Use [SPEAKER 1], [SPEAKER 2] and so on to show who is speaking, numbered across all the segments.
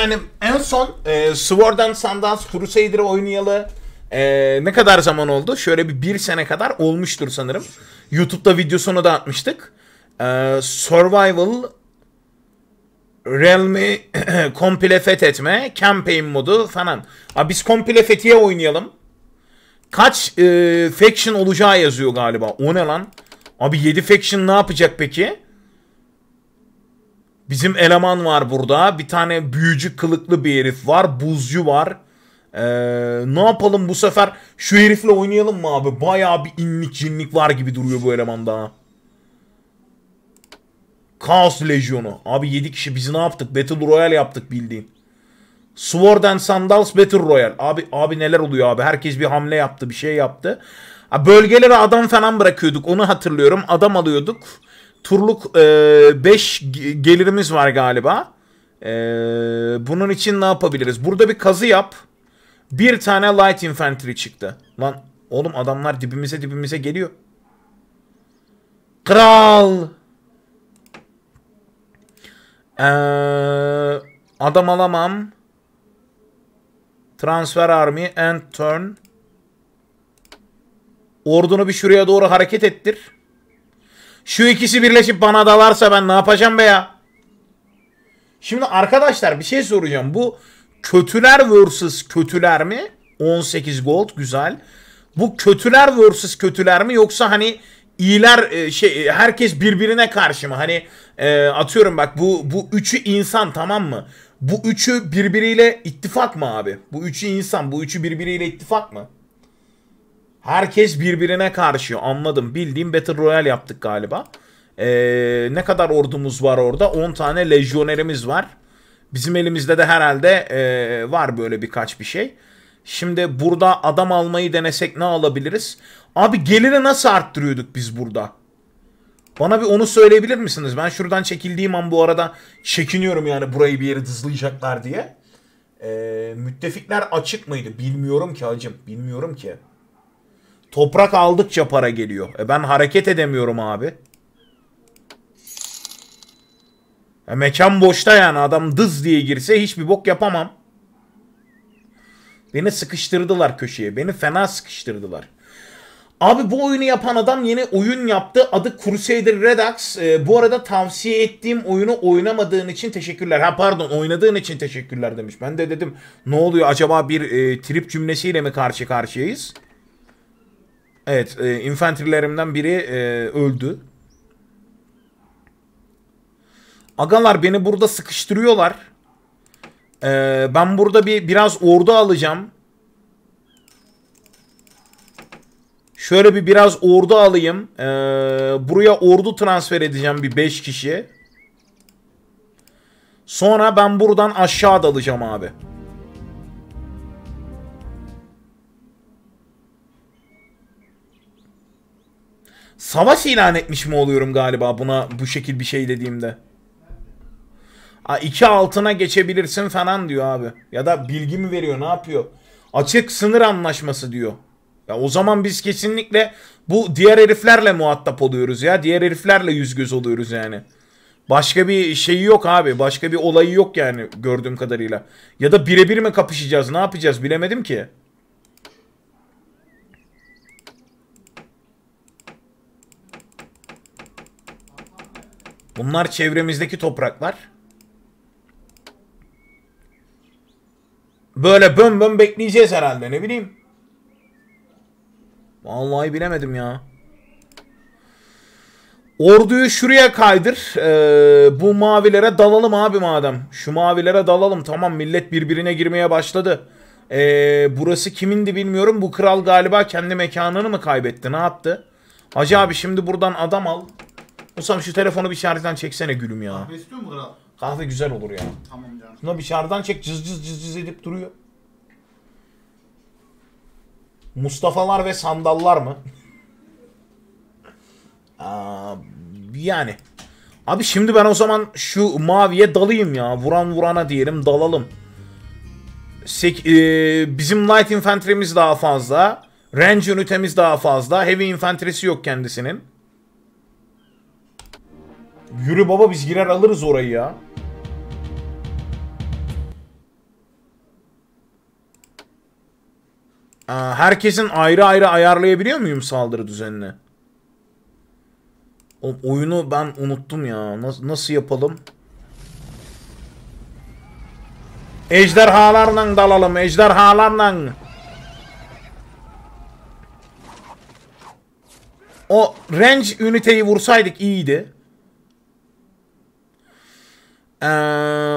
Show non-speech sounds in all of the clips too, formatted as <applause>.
[SPEAKER 1] yani en son e, Sword and Sandals Crusader'ı oynayalı e, ne kadar zaman oldu? Şöyle bir bir sene kadar olmuştur sanırım. YouTube'da videosunu da atmıştık. E, survival Realm'i <clears throat> komple fethetme, campaign modu falan. Abi biz komple fethiye oynayalım. Kaç e, faction olacağı yazıyor galiba. O ne lan? Abi 7 faction ne yapacak peki? Bizim eleman var burada. Bir tane büyücü kılıklı bir herif var. Buzcu var. Ee, ne yapalım bu sefer? Şu herifle oynayalım mı abi? Baya bir inlik cinlik var gibi duruyor bu elemanda. Kaos Lejyonu. Abi 7 kişi biz ne yaptık? Battle Royale yaptık bildiğin. Sword and Sandals Battle Royale. Abi abi neler oluyor abi? Herkes bir hamle yaptı, bir şey yaptı. Bölgelere adam falan bırakıyorduk. Onu hatırlıyorum. Adam alıyorduk turluk 5 e, gelirimiz var galiba. E, bunun için ne yapabiliriz? Burada bir kazı yap. Bir tane light infantry çıktı. Lan oğlum adamlar dibimize dibimize geliyor. Kral. Ee, adam alamam. Transfer army and turn. Ordunu bir şuraya doğru hareket ettir. Şu ikisi birleşip bana dalarsa ben ne yapacağım be ya? Şimdi arkadaşlar bir şey soracağım. Bu kötüler vs kötüler mi? 18 gold güzel. Bu kötüler vs kötüler mi yoksa hani iyiler e, şey e, herkes birbirine karşı mı? Hani e, atıyorum bak bu bu üçü insan tamam mı? Bu üçü birbiriyle ittifak mı abi? Bu üçü insan, bu üçü birbiriyle ittifak mı? Herkes birbirine karşı anladım. Bildiğim Battle Royale yaptık galiba. Ee, ne kadar ordumuz var orada? 10 tane lejyonerimiz var. Bizim elimizde de herhalde e, var böyle birkaç bir şey. Şimdi burada adam almayı denesek ne alabiliriz? Abi geliri nasıl arttırıyorduk biz burada? Bana bir onu söyleyebilir misiniz? Ben şuradan çekildiğim an bu arada çekiniyorum yani burayı bir yere dızlayacaklar diye. Ee, müttefikler açık mıydı? Bilmiyorum ki hacım. Bilmiyorum ki. Toprak aldıkça para geliyor. E ben hareket edemiyorum abi. E mekan boşta yani adam dız diye girse hiçbir bok yapamam. Beni sıkıştırdılar köşeye. Beni fena sıkıştırdılar. Abi bu oyunu yapan adam yeni oyun yaptı. Adı Crusader Redux. Ee, bu arada tavsiye ettiğim oyunu oynamadığın için teşekkürler. Ha pardon oynadığın için teşekkürler demiş. Ben de dedim ne oluyor acaba bir e, trip cümlesiyle mi karşı karşıyayız? Evet, e, infantrilerimden biri e, öldü. Agalar beni burada sıkıştırıyorlar. E, ben burada bir biraz ordu alacağım. Şöyle bir biraz ordu alayım. E, buraya ordu transfer edeceğim bir 5 kişi. Sonra ben buradan aşağı dalacağım abi. savaş ilan etmiş mi oluyorum galiba buna bu şekil bir şey dediğimde. A iki altına geçebilirsin falan diyor abi. Ya da bilgi mi veriyor ne yapıyor? Açık sınır anlaşması diyor. Ya o zaman biz kesinlikle bu diğer heriflerle muhatap oluyoruz ya. Diğer heriflerle yüz göz oluyoruz yani. Başka bir şeyi yok abi. Başka bir olayı yok yani gördüğüm kadarıyla. Ya da birebir mi kapışacağız ne yapacağız bilemedim ki. Bunlar çevremizdeki topraklar. Böyle böm böm bekleyeceğiz herhalde ne bileyim. Vallahi bilemedim ya. Orduyu şuraya kaydır. Ee, bu mavilere dalalım abi madem. Şu mavilere dalalım. Tamam millet birbirine girmeye başladı. Ee, burası kimindi bilmiyorum. Bu kral galiba kendi mekanını mı kaybetti? Ne yaptı? Hacı abi şimdi buradan adam al. Musab şu telefonu bir şarjdan çeksene gülüm ya. Kahve istiyor mu kral? Kahve güzel olur ya. Tamam canım. Buna bir şarjdan çek cız cız cız cız edip duruyor. Mustafa'lar ve sandallar mı? <laughs> Aa, yani. Abi şimdi ben o zaman şu maviye dalayım ya. Vuran vurana diyelim dalalım. Sek e bizim Light Infantry'miz daha fazla. Range ünitemiz daha fazla. Heavy Infantry'si yok kendisinin. Yürü baba biz girer alırız orayı ya. Aa, herkesin ayrı ayrı ayarlayabiliyor muyum saldırı düzenini? O, oyunu ben unuttum ya. Nasıl, nasıl yapalım? Ejderhalarla dalalım. Ejderhalarla. O range üniteyi vursaydık iyiydi. Ee,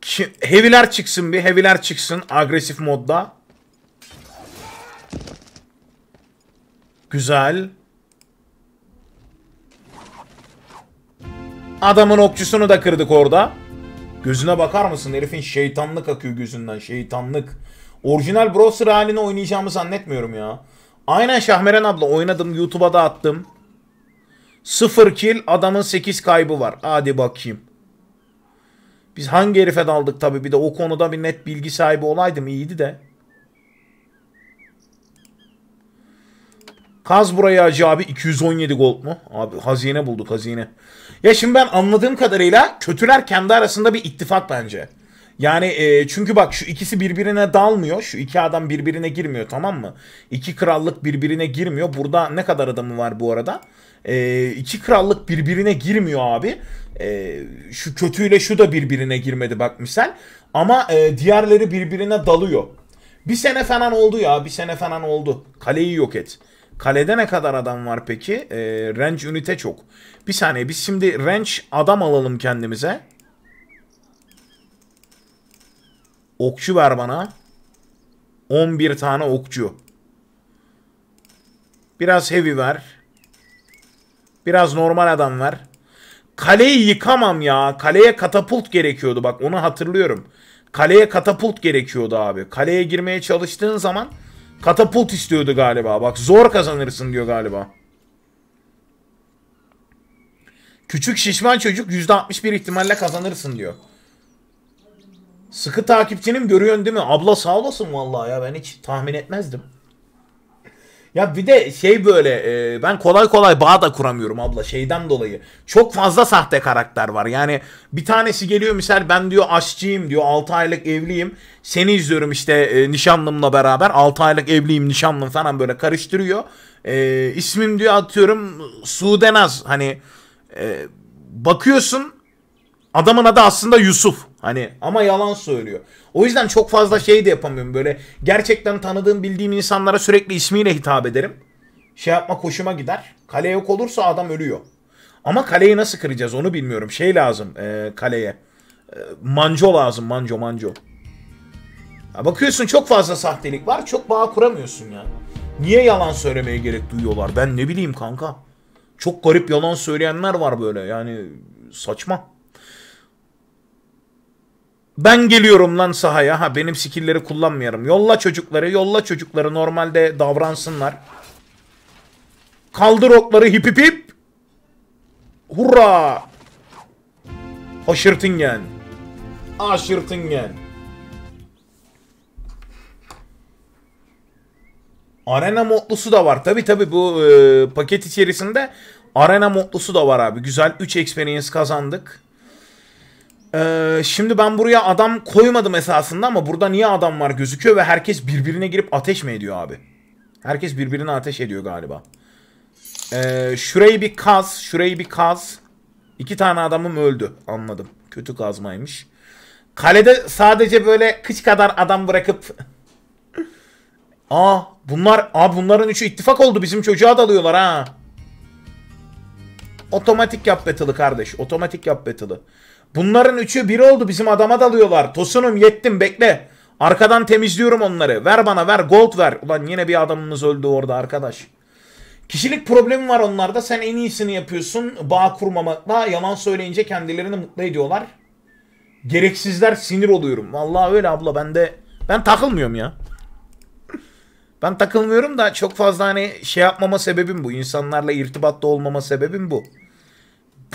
[SPEAKER 1] kim, heavy'ler çıksın bir. Heavy'ler çıksın agresif modda. Güzel. Adamın okçusunu da kırdık orada. Gözüne bakar mısın? Herifin şeytanlık akıyor gözünden. Şeytanlık. Orijinal browser haline oynayacağımı zannetmiyorum ya. Aynen Şahmeren abla oynadım. YouTube'a da attım. Sıfır kill adamın 8 kaybı var. Hadi bakayım. Biz hangi herife daldık tabii bir de o konuda bir net bilgi sahibi olaydım iyiydi de. Kaz buraya acı abi 217 gold mu? Abi hazine bulduk hazine. Ya şimdi ben anladığım kadarıyla kötüler kendi arasında bir ittifak bence. Yani e, çünkü bak şu ikisi birbirine dalmıyor. Şu iki adam birbirine girmiyor tamam mı? İki krallık birbirine girmiyor. Burada ne kadar adamı var bu arada? E, iki krallık birbirine girmiyor abi. E, şu kötüyle şu da birbirine girmedi bak misal. Ama e, diğerleri birbirine dalıyor. Bir sene falan oldu ya bir sene falan oldu. Kaleyi yok et. Kalede ne kadar adam var peki? E, range ünite çok. Bir saniye biz şimdi range adam alalım kendimize. Okçu ver bana. 11 tane okçu. Biraz heavy ver. Biraz normal adamlar. Kaleyi yıkamam ya. Kaleye katapult gerekiyordu. Bak onu hatırlıyorum. Kaleye katapult gerekiyordu abi. Kaleye girmeye çalıştığın zaman katapult istiyordu galiba. Bak zor kazanırsın diyor galiba. Küçük şişman çocuk %61 ihtimalle kazanırsın diyor. Sıkı takipçinim görüyorsun değil mi? Abla sağ olasın vallahi ya ben hiç tahmin etmezdim. Ya bir de şey böyle e, ben kolay kolay bağ da kuramıyorum abla şeyden dolayı. Çok fazla sahte karakter var. Yani bir tanesi geliyor misal ben diyor aşçıyım diyor 6 aylık evliyim. Seni izliyorum işte e, nişanlımla beraber 6 aylık evliyim nişanlım falan böyle karıştırıyor. E, ismim diyor atıyorum Sudenaz hani e, bakıyorsun Adamın adı aslında Yusuf. Hani ama yalan söylüyor. O yüzden çok fazla şey de yapamıyorum. Böyle gerçekten tanıdığım bildiğim insanlara sürekli ismiyle hitap ederim. Şey yapma koşuma gider. Kale yok olursa adam ölüyor. Ama kaleyi nasıl kıracağız onu bilmiyorum. Şey lazım e, kaleye. E, manco lazım manco manco. Ya bakıyorsun çok fazla sahtelik var. Çok bağ kuramıyorsun ya. Niye yalan söylemeye gerek duyuyorlar? Ben ne bileyim kanka. Çok garip yalan söyleyenler var böyle. Yani saçma. Ben geliyorum lan sahaya. Ha benim skill'leri kullanmıyorum Yolla çocukları, yolla çocukları normalde davransınlar. Kaldır okları hip hip hip. Hurra! Aşırtingen. Aşırtingen. Arena modlusu da var. Tabi tabi bu e, paket içerisinde arena modlusu da var abi. Güzel 3 experience kazandık. Ee, şimdi ben buraya adam koymadım esasında ama burada niye adam var gözüküyor ve herkes birbirine girip ateş mi ediyor abi? Herkes birbirine ateş ediyor galiba. Ee, şurayı bir kaz, şurayı bir kaz. İki tane adamım öldü. Anladım. Kötü kazmaymış. Kalede sadece böyle kıç kadar adam bırakıp... <laughs> aa bunlar, aa bunların üçü ittifak oldu. Bizim çocuğa dalıyorlar ha. Otomatik yap battle'ı kardeş. Otomatik yap battle'ı. Bunların üçü bir oldu bizim adama dalıyorlar. Tosunum yettim bekle. Arkadan temizliyorum onları. Ver bana ver gold ver. Ulan yine bir adamımız öldü orada arkadaş. Kişilik problemi var onlarda. Sen en iyisini yapıyorsun. Bağ kurmamakla yalan söyleyince kendilerini mutlu ediyorlar. Gereksizler sinir oluyorum. Vallahi öyle abla ben de ben takılmıyorum ya. Ben takılmıyorum da çok fazla hani şey yapmama sebebim bu. İnsanlarla irtibatta olmama sebebim bu.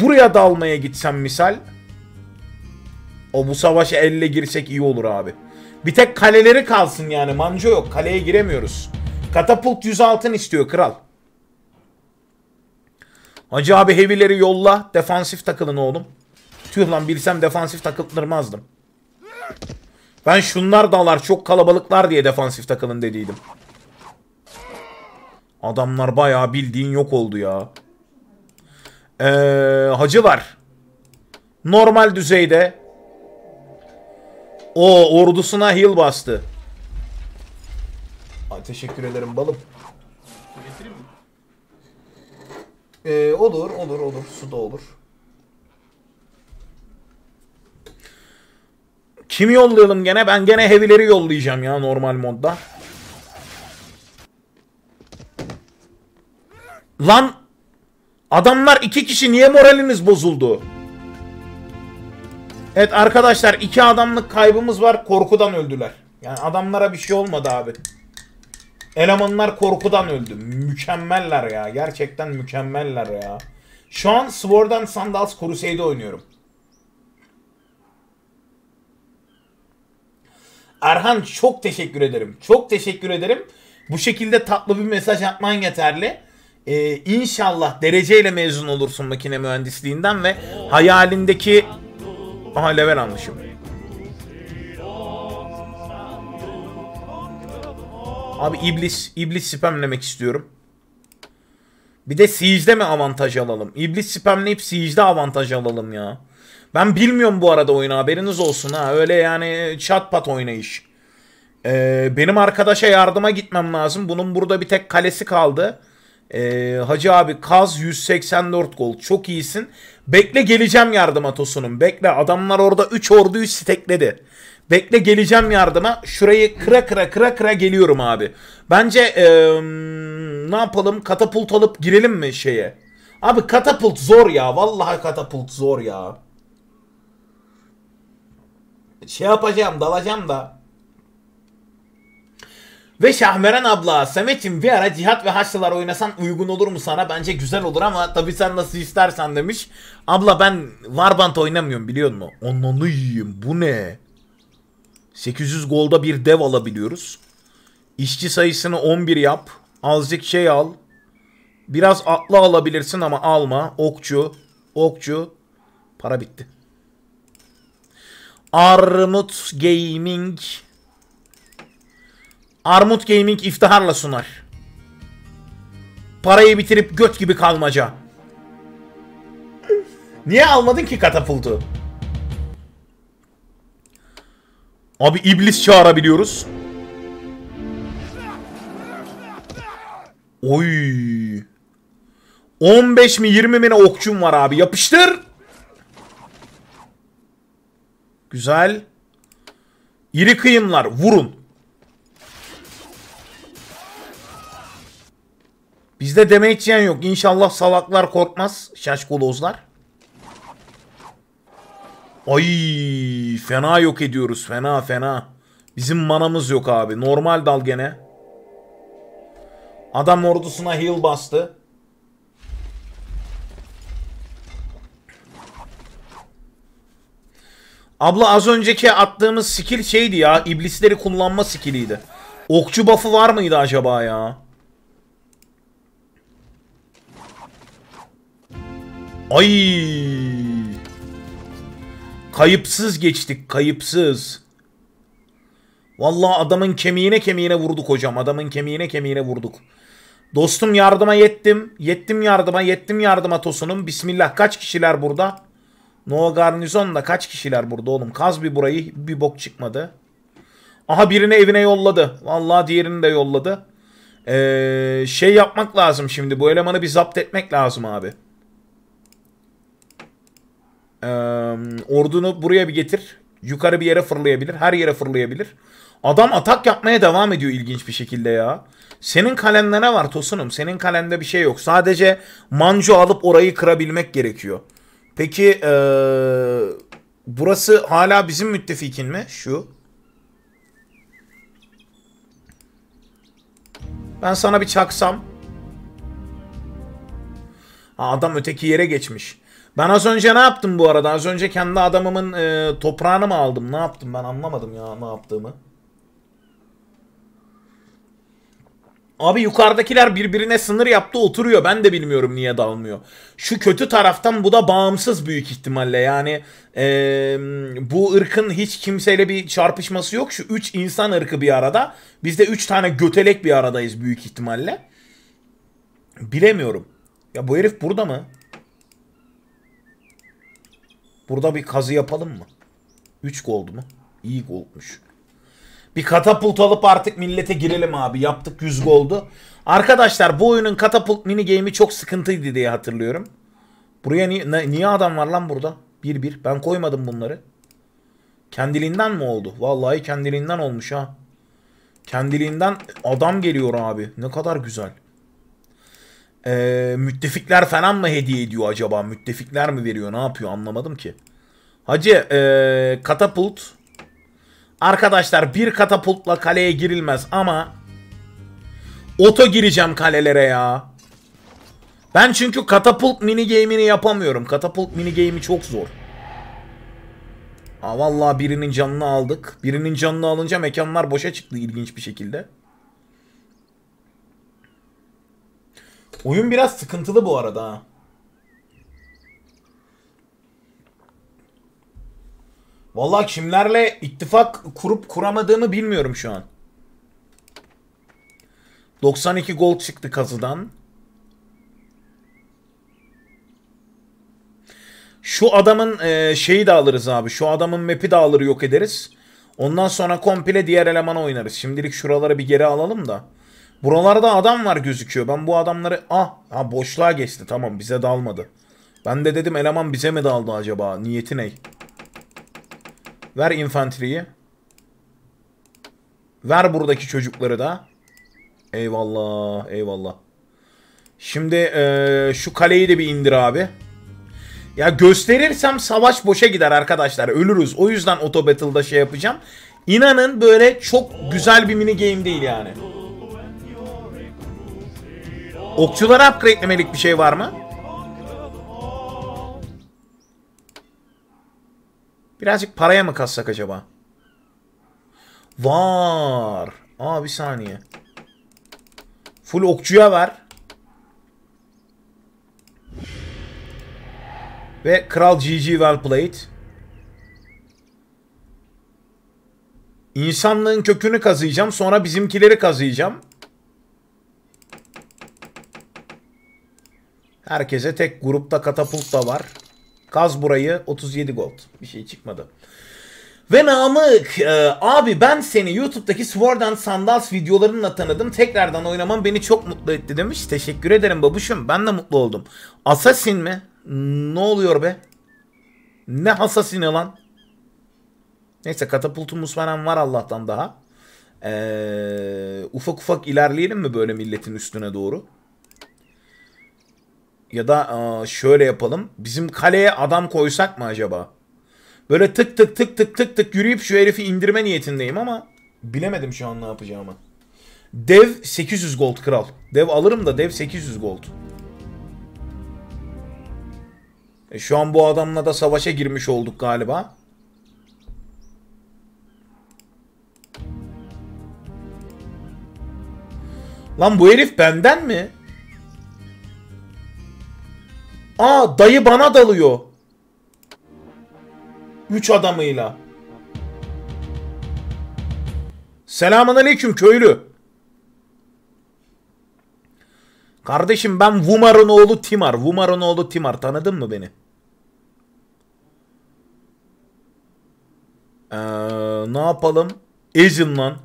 [SPEAKER 1] Buraya dalmaya gitsem misal o bu savaşa elle girsek iyi olur abi. Bir tek kaleleri kalsın yani. Manco yok. Kaleye giremiyoruz. Katapult 100 altın istiyor kral. Hacı abi heavy'leri yolla. Defansif takılın oğlum. Tüh lan bilsem defansif takıltırmazdım. Ben şunlar dalar çok kalabalıklar diye defansif takılın dediydim. Adamlar bayağı bildiğin yok oldu ya. Ee, hacı var. Normal düzeyde o ordusuna heal bastı. Ay, teşekkür ederim balım. Getireyim mi? Ee, olur, olur, olur. Su da olur. Kimi yollayalım gene? Ben gene heavy'leri yollayacağım ya normal modda. Lan adamlar iki kişi niye moraliniz bozuldu? Evet arkadaşlar iki adamlık kaybımız var. Korkudan öldüler. Yani adamlara bir şey olmadı abi. Elemanlar korkudan öldü. Mükemmeller ya. Gerçekten mükemmeller ya. Şu an Sword and Sandals Crusade oynuyorum. Erhan çok teşekkür ederim. Çok teşekkür ederim. Bu şekilde tatlı bir mesaj atman yeterli. Ee, inşallah dereceyle mezun olursun makine mühendisliğinden ve hayalindeki Aha level almışım. Abi iblis, iblis spamlemek istiyorum. Bir de siege'de mi avantaj alalım? İblis spamleyip siege'de avantaj alalım ya. Ben bilmiyorum bu arada oyunu haberiniz olsun ha. Öyle yani çat pat oynayış. Ee, benim arkadaşa yardıma gitmem lazım. Bunun burada bir tek kalesi kaldı. Ee, Hacı abi Kaz 184 gol. Çok iyisin. Bekle geleceğim yardıma Tosun'un. Bekle adamlar orada 3 orduyu stekledi. Bekle geleceğim yardıma. Şurayı kıra kıra kıra kıra geliyorum abi. Bence ee, ne yapalım? Katapult alıp girelim mi şeye? Abi katapult zor ya. Vallahi katapult zor ya. Şey yapacağım dalacağım da. Ve Şahmeren abla Samet'im bir ara Cihat ve Haçlılar oynasan uygun olur mu sana? Bence güzel olur ama tabi sen nasıl istersen demiş. Abla ben Warband oynamıyorum biliyor musun? Ananı yiyeyim bu ne? 800 golda bir dev alabiliyoruz. İşçi sayısını 11 yap. Azıcık şey al. Biraz atlı alabilirsin ama alma. Okçu. Okçu. Para bitti. Armut Gaming Armut Gaming iftiharla sunar. Parayı bitirip göt gibi kalmaca. Niye almadın ki katapultu? Abi iblis çağırabiliyoruz. Oy. 15 mi 20 mi ne okçum var abi. Yapıştır. Güzel. İri kıyımlar vurun. Bizde deme içyen yok. İnşallah salaklar korkmaz. Şaşkolozlar. Ay fena yok ediyoruz. Fena fena. Bizim manamız yok abi. Normal dal gene. Adam ordusuna heal bastı. Abla az önceki attığımız skill şeydi ya. İblisleri kullanma skilliydi. Okçu buff'ı var mıydı acaba ya? Ay! Kayıpsız geçtik, kayıpsız. Vallahi adamın kemiğine kemiğine vurduk hocam. Adamın kemiğine kemiğine vurduk. Dostum yardıma yettim. Yettim yardıma, yettim yardıma Tosun'um. Bismillah kaç kişiler burada? No garnizonda kaç kişiler burada oğlum? Kaz bir burayı, bir bok çıkmadı. Aha birini evine yolladı. Vallahi diğerini de yolladı. Ee, şey yapmak lazım şimdi. Bu elemanı bir zapt etmek lazım abi e, ordunu buraya bir getir. Yukarı bir yere fırlayabilir. Her yere fırlayabilir. Adam atak yapmaya devam ediyor ilginç bir şekilde ya. Senin kalende ne var Tosunum? Senin kalende bir şey yok. Sadece mancu alıp orayı kırabilmek gerekiyor. Peki ee, burası hala bizim müttefikin mi? Şu. Ben sana bir çaksam. Ha, adam öteki yere geçmiş. Ben az önce ne yaptım bu arada? Az önce kendi adamımın e, toprağını mı aldım? Ne yaptım ben anlamadım ya ne yaptığımı. Abi yukarıdakiler birbirine sınır yaptı oturuyor. Ben de bilmiyorum niye dalmıyor. Şu kötü taraftan bu da bağımsız büyük ihtimalle. Yani ee, bu ırkın hiç kimseyle bir çarpışması yok. Şu 3 insan ırkı bir arada. Biz de 3 tane götelek bir aradayız büyük ihtimalle. Bilemiyorum. Ya bu herif burada mı? Burada bir kazı yapalım mı? 3 gold mu? İyi goldmuş. Bir katapult alıp artık millete girelim abi. Yaptık 100 goldu. Arkadaşlar bu oyunun katapult mini game'i çok sıkıntıydı diye hatırlıyorum. Buraya ni niye adam var lan burada? 1-1. Ben koymadım bunları. Kendiliğinden mi oldu? Vallahi kendiliğinden olmuş ha. Kendiliğinden adam geliyor abi. Ne kadar güzel. Ee, müttefikler falan mı hediye ediyor acaba? Müttefikler mi veriyor? Ne yapıyor? Anlamadım ki. Hacı ee, katapult. Arkadaşlar bir katapultla kaleye girilmez ama oto gireceğim kalelere ya. Ben çünkü katapult mini game'ini yapamıyorum. Katapult mini game'i çok zor. Aa, vallahi birinin canını aldık. Birinin canını alınca mekanlar boşa çıktı ilginç bir şekilde. Oyun biraz sıkıntılı bu arada Vallahi kimlerle ittifak kurup kuramadığımı bilmiyorum şu an. 92 gol çıktı kazıdan. Şu adamın e, şeyi de alırız abi. Şu adamın map'i de alır yok ederiz. Ondan sonra komple diğer elemana oynarız. Şimdilik şuraları bir geri alalım da. Buralarda adam var gözüküyor. Ben bu adamları ah ha boşluğa geçti. Tamam bize dalmadı. Ben de dedim eleman bize mi daldı acaba? Niyeti ne? Ver infanteriyi. Ver buradaki çocukları da. Eyvallah. Eyvallah. Şimdi ee, şu kaleyi de bir indir abi. Ya gösterirsem savaş boşa gider arkadaşlar. Ölürüz. O yüzden auto battle'da şey yapacağım. İnanın böyle çok güzel bir mini game değil yani. Okçulara upgradelemelik bir şey var mı? Birazcık paraya mı kassak acaba? Var. Aa bir saniye. Full okçuya ver. Ve Kral GG well played. İnsanlığın kökünü kazıyacağım. Sonra bizimkileri kazıyacağım. Herkese tek grupta katapult da var. Kaz burayı 37 gold. Bir şey çıkmadı. Ve Namık, e, abi ben seni YouTube'daki Sword and Sandals videolarınla tanıdım. Tekrardan oynaman beni çok mutlu etti demiş. Teşekkür ederim babuşum. Ben de mutlu oldum. Assassin mi? Ne oluyor be? Ne Assassin'i lan? Neyse katapultumuz falan var Allah'tan daha. Ee, ufak ufak ilerleyelim mi böyle milletin üstüne doğru? Ya da e, şöyle yapalım. Bizim kaleye adam koysak mı acaba? Böyle tık tık tık tık tık tık yürüyüp şu herifi indirme niyetindeyim ama bilemedim şu an ne yapacağımı. Dev 800 gold kral. Dev alırım da dev 800 gold. E şu an bu adamla da savaşa girmiş olduk galiba. Lan bu herif benden mi? Aa dayı bana dalıyor. Üç adamıyla. Selamun aleyküm köylü. Kardeşim ben Vumar'ın oğlu Timar. Vumar'ın oğlu Timar. Tanıdın mı beni? Ee, ne yapalım? Ezin lan.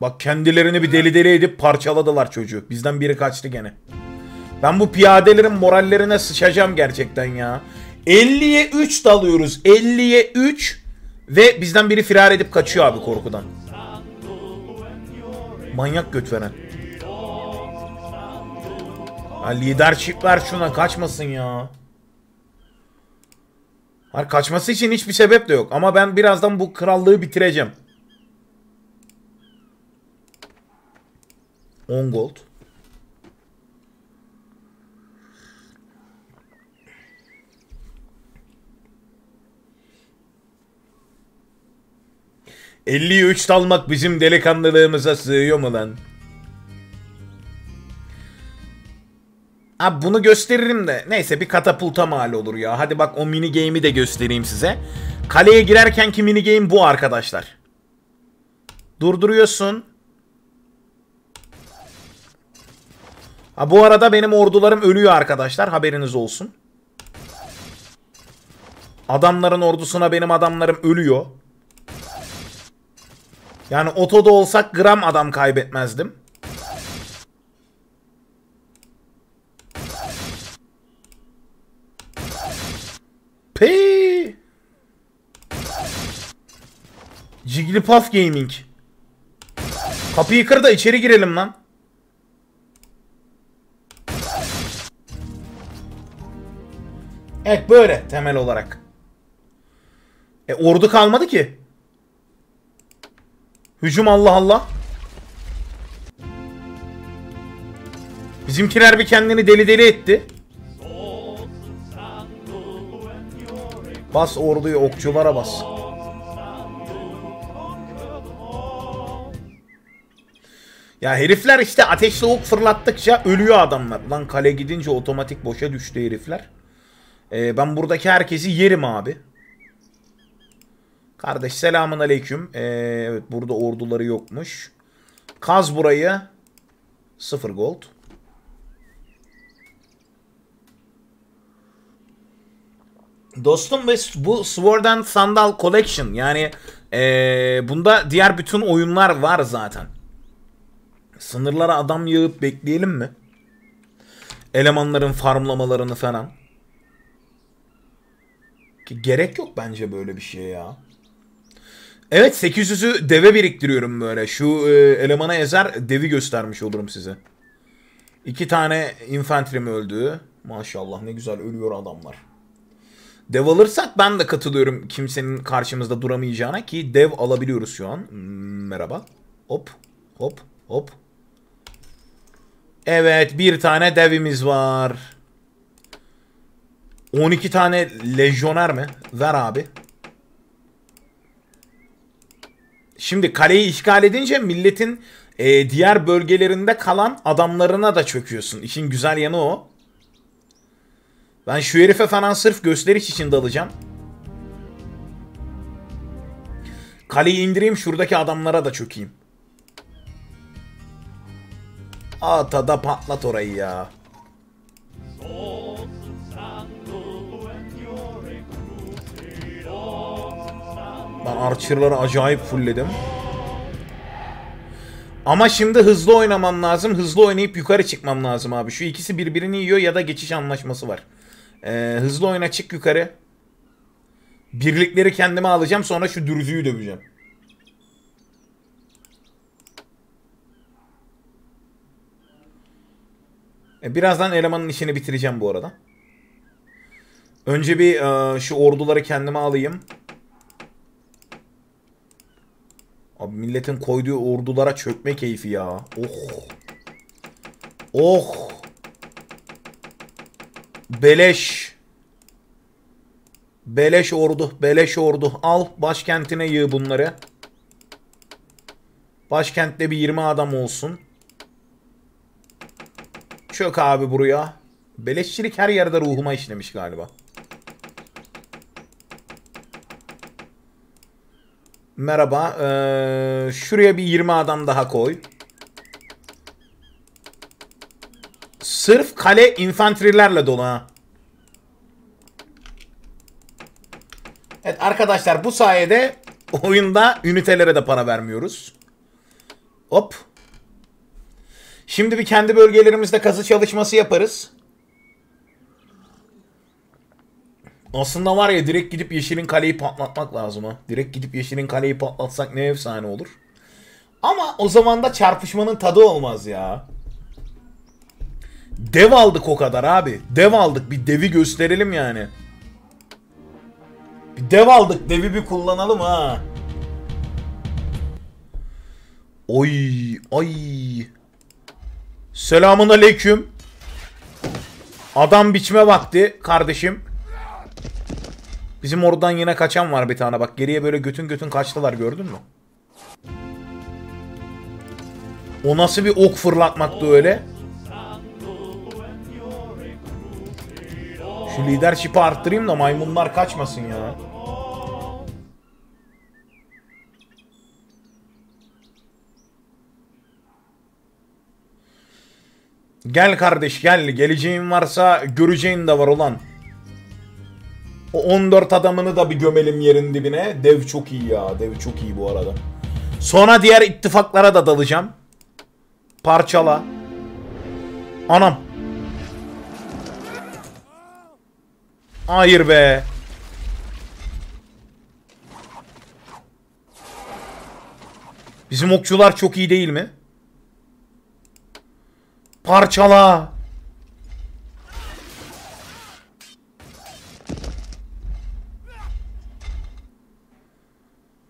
[SPEAKER 1] Bak kendilerini bir deli deli edip parçaladılar çocuğu. Bizden biri kaçtı gene. Ben bu piyadelerin morallerine sıçacağım gerçekten ya. 50'ye 3 dalıyoruz. 50'ye 3 ve bizden biri firar edip kaçıyor abi korkudan. Manyak göt veren. Ya leadership ver şuna kaçmasın ya. Hayır kaçması için hiçbir sebep de yok. Ama ben birazdan bu krallığı bitireceğim. 10 gold. Elliyi üç dalmak bizim delikanlılığımıza sığıyor mu lan? Abi bunu gösteririm de. Neyse bir katapulta mal olur ya. Hadi bak o mini game'i de göstereyim size. Kaleye girerkenki mini game bu arkadaşlar. Durduruyorsun. Ha, bu arada benim ordularım ölüyor arkadaşlar. Haberiniz olsun. Adamların ordusuna benim adamlarım ölüyor. Yani otoda olsak gram adam kaybetmezdim. Pee. Jigglypuff Gaming. Kapıyı kır da içeri girelim lan. Evet böyle temel olarak. E ordu kalmadı ki. Hücum Allah Allah. Bizimkiler bir kendini deli deli etti. Bas orduyu okçulara bas. Ya herifler işte ateşli ok fırlattıkça ölüyor adamlar. Lan kale gidince otomatik boşa düştü herifler. Ee, ben buradaki herkesi yerim abi. Kardeş selamun aleyküm. Ee, evet burada orduları yokmuş. Kaz burayı. Sıfır gold. Dostum bu Sword and Sandal Collection yani ee, bunda diğer bütün oyunlar var zaten. Sınırlara adam yağıp bekleyelim mi? Elemanların farmlamalarını falan gerek yok bence böyle bir şey ya. Evet 800'ü deve biriktiriyorum böyle. Şu e, elemana yazar devi göstermiş olurum size. İki tane infantrim öldü. Maşallah ne güzel ölüyor adamlar. Dev alırsak ben de katılıyorum kimsenin karşımızda duramayacağına ki dev alabiliyoruz şu an. Hmm, merhaba. Hop hop hop. Evet bir tane devimiz var. 12 tane lejyoner mi? Ver abi. Şimdi kaleyi işgal edince milletin e, diğer bölgelerinde kalan adamlarına da çöküyorsun. İşin güzel yanı o. Ben şu herife falan sırf gösteriş için dalacağım. Kaleyi indireyim şuradaki adamlara da çökeyim. Ata da patlat orayı ya. Ben Archer'ları acayip fullledim. Ama şimdi hızlı oynamam lazım. Hızlı oynayıp yukarı çıkmam lazım abi. Şu ikisi birbirini yiyor ya da geçiş anlaşması var. Ee, hızlı oyna çık yukarı. Birlikleri kendime alacağım. Sonra şu dürüzüyü döveceğim. Ee, birazdan elemanın işini bitireceğim bu arada. Önce bir e, şu orduları kendime alayım. Abi milletin koyduğu ordulara çökme keyfi ya. Oh. Oh. Beleş. Beleş ordu. Beleş ordu. Al başkentine yığ bunları. Başkentte bir 20 adam olsun. Çök abi buraya. Beleşçilik her yerde ruhuma işlemiş galiba. Merhaba. Ee, şuraya bir 20 adam daha koy. Sırf kale infantrilerle dolu ha. Evet arkadaşlar bu sayede oyunda ünitelere de para vermiyoruz. Hop. Şimdi bir kendi bölgelerimizde kazı çalışması yaparız. Aslında var ya direkt gidip Yeşil'in kaleyi patlatmak lazım ha. Direkt gidip Yeşil'in kaleyi patlatsak ne efsane olur. Ama o zaman da çarpışmanın tadı olmaz ya. Dev aldık o kadar abi. Dev aldık. Bir devi gösterelim yani. Bir dev aldık. Devi bir kullanalım ha. Oy oy. Selamun aleyküm. Adam biçme vakti kardeşim. Bizim oradan yine kaçan var bir tane bak. Geriye böyle götün götün kaçtılar gördün mü? O nasıl bir ok fırlatmaktı öyle? Şu leadership'i arttırayım da maymunlar kaçmasın ya. Gel kardeş gel. Geleceğin varsa göreceğin de var ulan. O 14 adamını da bir gömelim yerin dibine. Dev çok iyi ya. Dev çok iyi bu arada. Sonra diğer ittifaklara da dalacağım. Parçala. Anam. Hayır be. Bizim okçular çok iyi değil mi? Parçala.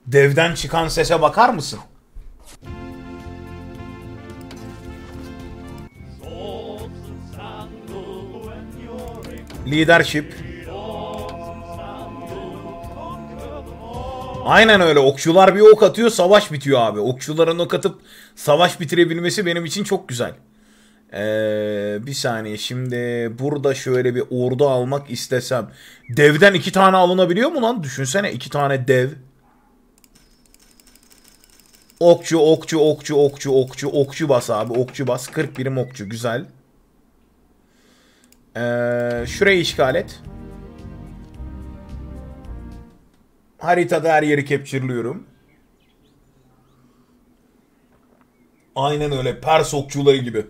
[SPEAKER 1] Devden çıkan sese bakar mısın? Leadership. Aynen öyle. Okçular bir ok atıyor, savaş bitiyor abi. Okçuların ok atıp savaş bitirebilmesi benim için çok güzel. Ee, bir saniye şimdi burada şöyle bir ordu almak istesem devden iki tane alınabiliyor mu lan düşünsene iki tane dev Okçu, okçu, okçu, okçu, okçu, okçu bas abi. Okçu bas. 40 birim okçu. Güzel. Ee, şurayı işgal et. Haritada her yeri capture'lıyorum. Aynen öyle. Pers okçuları gibi.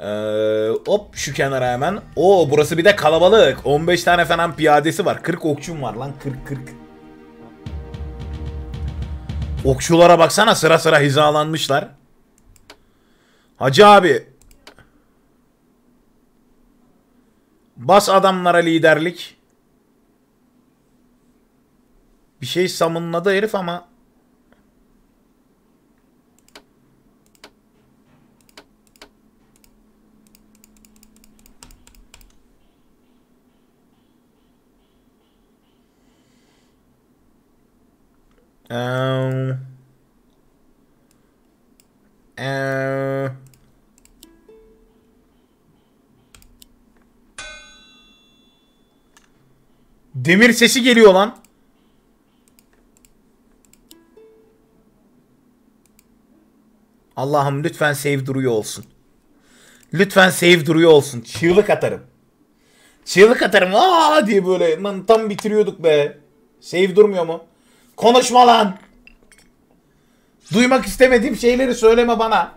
[SPEAKER 1] Ee, hop şu kenara hemen. Oo burası bir de kalabalık. 15 tane falan piyadesi var. 40 okçum var lan. 40 40. Okçulara baksana sıra sıra hizalanmışlar. Hacı abi. Bas adamlara liderlik. Bir şey samınladı herif ama Um. demir sesi geliyor lan. Allah'ım lütfen save duruyor olsun. Lütfen save duruyor olsun. Çığlık atarım. Çığlık atarım. Aa diye böyle. Lan tam bitiriyorduk be. Save durmuyor mu? Konuşma lan. Duymak istemediğim şeyleri söyleme bana.